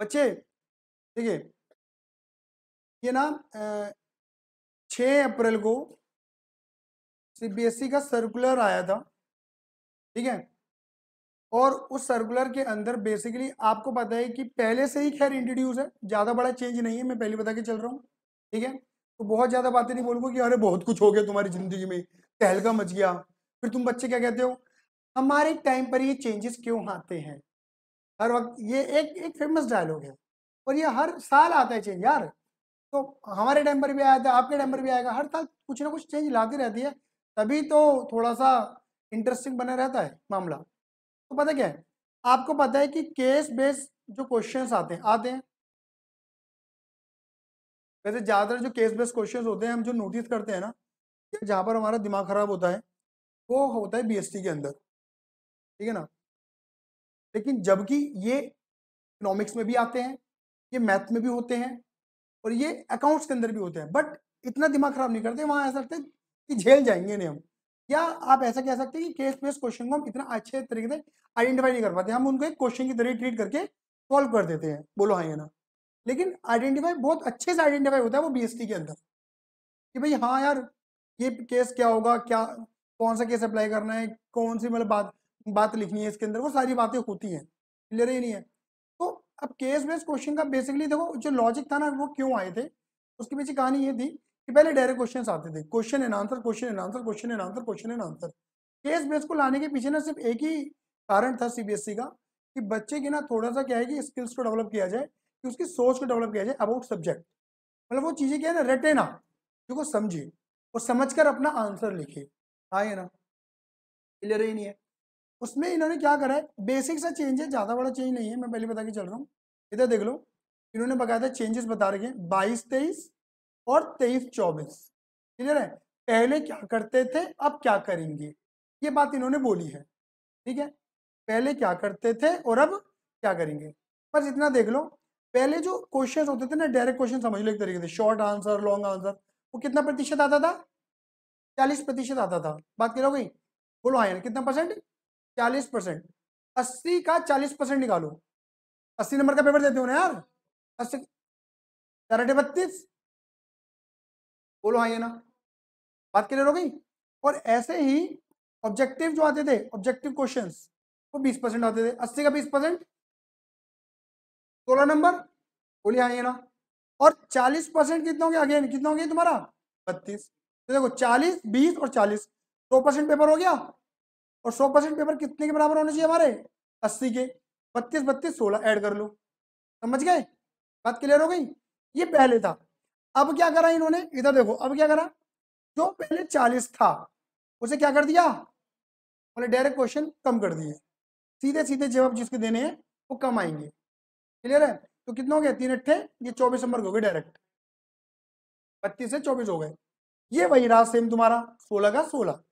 बच्चे देखिए ये ना छ अप्रैल को सीबीएसई का सर्कुलर आया था ठीक है और उस सर्कुलर के अंदर बेसिकली आपको पता है कि पहले से ही खैर इंट्रोड्यूस है ज़्यादा बड़ा चेंज नहीं है मैं पहले बता के चल रहा हूँ ठीक है तो बहुत ज़्यादा बातें नहीं बोलूँगा कि अरे बहुत कुछ हो गया तुम्हारी ज़िंदगी में तहलका मच गया फिर तुम बच्चे क्या कहते हो हमारे टाइम पर ये चेंजेस क्यों आते हैं हर वक्त ये एक एक फेमस डायलॉग है और ये हर साल आता है चेंज यार तो हमारे टाइम पर भी आया था आपके टाइम पर भी आएगा हर साल कुछ ना कुछ चेंज लाती रहती है तभी तो थोड़ा सा इंटरेस्टिंग बना रहता है मामला तो पता क्या है आपको पता है कि केस बेस्ड जो क्वेश्चंस आते हैं आते हैं वैसे ज़्यादातर जो केस बेस्ड क्वेश्चंस होते हैं हम जो नोटिस करते हैं ना जहाँ पर हमारा दिमाग खराब होता है वो होता है बीएसटी के अंदर ठीक है ना लेकिन जबकि ये इकोनॉमिक्स में भी आते हैं ये मैथ में भी होते हैं और ये अकाउंट्स के अंदर भी होते हैं बट इतना दिमाग खराब नहीं करते वहाँ ऐसा लगता है कि झेल जाएंगे नहीं हम या आप ऐसा कह सकते हैं कि केस बेस्ड क्वेश्चन को हम इतना अच्छे तरीके से आइडेंटिफाई नहीं कर पाते हम उनको एक क्वेश्चन की तरह ट्रीट करके सॉल्व कर देते हैं बोलो हाँ ये ना लेकिन आइडेंटिफाई बहुत अच्छे से आइडेंटिफाई होता है वो बी के अंदर कि भाई हाँ यार ये केस क्या होगा क्या कौन सा केस अप्लाई करना है कौन सी मतलब बात बात लिखनी है इसके अंदर वो सारी बातें होती हैं क्लियर ही नहीं है तो अब केस बेस क्वेश्चन का बेसिकली देखो जो लॉजिक था ना वो क्यों आए थे उसके पीछे कहानी ये थी कि पहले डायरेक्ट क्वेश्चन आते थे question and answer question and answer question and answer question and answer case base को लाने के पीछे ना सिर्फ एक ही कारण था सीबीएसई e का कि बच्चे की ना थोड़ा सा क्या है कि स्किल्स को डेवलप किया जाए कि उसकी सोच को डेवलप किया जाए अबाउट सब्जेक्ट मतलब वो चीज़ें क्या है ना रटे ना जो समझे और समझ कर अपना आंसर लिखे आए हाँ ना क्लियर ही नहीं है उसमें इन्होंने क्या करा है बेसिक सा चेंज है ज़्यादा बड़ा चेंज नहीं है मैं पहले बता के चल रहा हूँ इधर देख लो इन्होंने बकायदा चेंजेस बता रखे बाईस तेईस और तेईस चौबीस क्लियर है पहले क्या करते थे अब क्या करेंगे ये बात इन्होंने बोली है ठीक है पहले क्या करते थे और अब क्या करेंगे बस इतना देख लो पहले जो क्वेश्चन होते थे ना डायरेक्ट क्वेश्चन समझ लो एक तरीके से शॉर्ट आंसर लॉन्ग आंसर वो कितना प्रतिशत आता था चालीस प्रतिशत आता था बात करोगे बोलो हाँ यार कितना परसेंट चालीस परसेंट अस्सी का चालीस परसेंट निकालो अस्सी नंबर का पेपर देते हो ना यार अस्सी चारठे बत्तीस बोलो हाँ ये ना बात क्लियर हो गई और ऐसे ही ऑब्जेक्टिव जो आते थे ऑब्जेक्टिव क्वेश्चन वो बीस परसेंट आते थे अस्सी का बीस परसेंट सोलह नंबर बोलिए हाँ ये ना और चालीस परसेंट कितना हो गया अगेन कितना हो गया तुम्हारा बत्तीस तो देखो चालीस बीस और चालीस दो परसेंट पेपर हो गया और सौ परसेंट पेपर कितने के बराबर होने चाहिए हमारे अस्सी के बत्तीस बत्तीस सोलह ऐड कर लो समझ गए बात क्लियर हो गई ये पहले था अब क्या करा इन्होंने इधर देखो अब क्या करा जो पहले चालीस था उसे क्या कर दिया बोले डायरेक्ट क्वेश्चन कम कर दिए सीधे सीधे जवाब जिसके देने हैं वो कम आएंगे क्लियर है तो कितना हो गया तीन अट्ठे ये चौबीस नंबर हो गए डायरेक्ट बत्तीस से चौबीस हो गए ये वही रहा सेम तुम्हारा सोलह का सोलह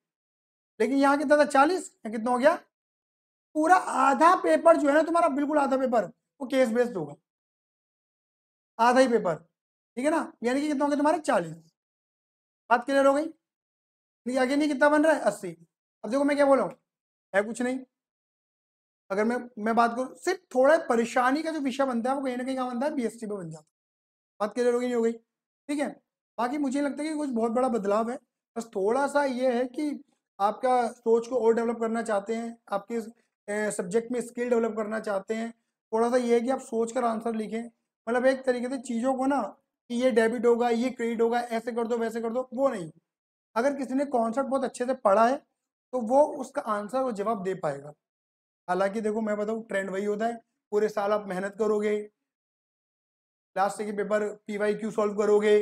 लेकिन यहाँ कितना था चालीस कितना हो गया पूरा आधा पेपर जो है ना तुम्हारा बिल्कुल आधा पेपर वो केस बेस्ड होगा आधा ही पेपर ठीक है ना यानी कि कितना हो गया तुम्हारे चालीस बात क्लियर हो गई नहीं आगे नहीं कितना बन रहा है अस्सी अब देखो मैं क्या बोला है कुछ नहीं अगर मैं मैं बात करूँ सिर्फ थोड़ा परेशानी का जो विषय बनता है वो कहीं ना कहीं क्या बनता है बी एस पे बन जाता है बात क्लियर हो गई नहीं हो गई ठीक है बाकी मुझे लगता है कि कुछ बहुत बड़ा बदलाव है बस थोड़ा सा ये है कि आपका सोच को और डेवलप करना चाहते हैं आपके सब्जेक्ट में स्किल डेवलप करना चाहते हैं थोड़ा सा ये है कि आप सोच कर आंसर लिखें मतलब एक तरीके से चीज़ों को ना कि ये डेबिट होगा ये क्रेडिट होगा ऐसे कर दो वैसे कर दो वो नहीं अगर किसी ने कॉन्सेप्ट बहुत अच्छे से पढ़ा है तो वो उसका आंसर और जवाब दे पाएगा हालांकि देखो मैं बताऊँ ट्रेंड वही होता है पूरे साल आप मेहनत करोगे लास्ट के paper P Y Q solve करोगे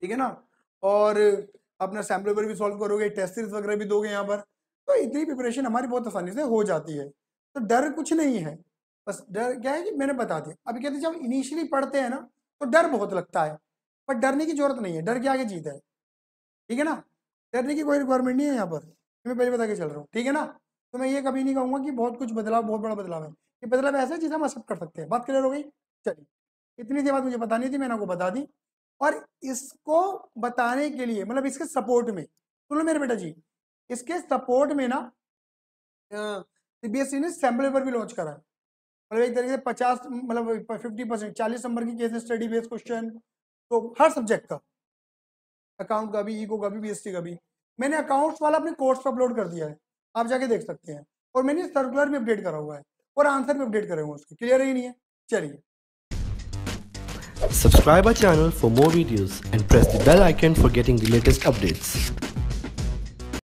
ठीक है ना और अपना सैम्पल पेपर भी सॉल्व करोगे टेस्ट सीरीज वगैरह भी दोगे यहाँ पर तो इतनी प्रिपरेशन हमारी बहुत आसानी से हो जाती है तो डर कुछ नहीं है बस डर क्या है कि मैंने बता दिया अभी कहते जब इनिशियली पढ़ते हैं ना तो डर बहुत लगता है पर डरने की जरूरत नहीं है डर के आगे जीत है ठीक है ना डरने की कोई रिक्वायरमेंट नहीं है यहाँ पर मैं पहले बता के चल रहा हूँ ठीक है ना तो मैं ये कभी नहीं कहूँगा कि बहुत कुछ बदलाव बहुत बड़ा बदलाव है ये बदलाव ऐसा है जिसे हम एक्सेप्ट कर सकते हैं बात क्लियर हो गई चलिए इतनी सी बात मुझे पता नहीं थी मैंने आपको बता दी और इसको बताने के लिए मतलब इसके सपोर्ट में सुनो तो मेरे बेटा जी इसके सपोर्ट में ना सीबीएसई e ने सैम्पल पेपर भी लॉन्च करा मतलब एक तरीके से पचास मतलब फिफ्टी परसेंट चालीस नंबर की केस स्टडी बेस्ड क्वेश्चन तो हर सब्जेक्ट का अकाउंट का भी ईको का भी बीएससी का भी मैंने अकाउंट्स वाला अपने कोर्स पर अपलोड कर दिया है आप जाके देख सकते हैं और मैंने सर्कुलर भी अपडेट करा हुआ है और आंसर भी अपडेट करे हुए उसके क्लियर ही नहीं है चलिए Subscribe our channel for more videos and press the bell icon for getting the latest updates.